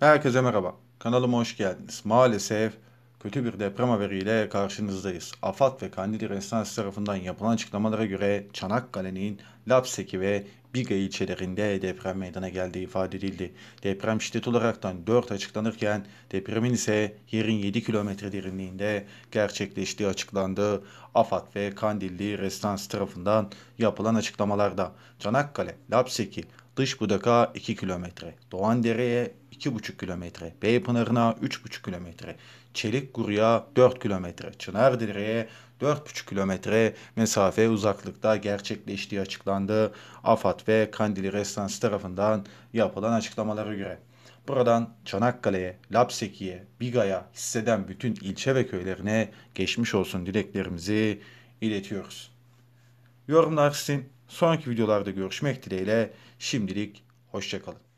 Herkese merhaba. Kanalıma hoş geldiniz. Maalesef kötü bir deprem haberiyle karşınızdayız. AFAD ve Kandil Restorans tarafından yapılan açıklamalara göre Çanakkale'nin Lapseki ve Biga ilçelerinde deprem meydana geldiği ifade edildi. Deprem şiddet olaraktan 4 açıklanırken depremin ise yerin 7 kilometre derinliğinde gerçekleştiği açıklandı. AFAD ve Kandilli Restans tarafından yapılan açıklamalarda Çanakkale, Lapseki, Dışbudak'a 2 kilometre, Doğandere'ye 2,5 kilometre, Beypınarı'na 3,5 kilometre, Çelikguru'ya 4 kilometre, Çınardere'ye 4,5 kilometre mesafe uzaklıkta gerçekleştiği açıklandı. AFAD ve Kandili Restans tarafından yapılan açıklamalara göre. Buradan Çanakkale'ye, Lapseki'ye, Biga'ya hisseden bütün ilçe ve köylerine geçmiş olsun dileklerimizi iletiyoruz. Yorumlar sizin. Sonraki videolarda görüşmek dileğiyle. Şimdilik hoşçakalın.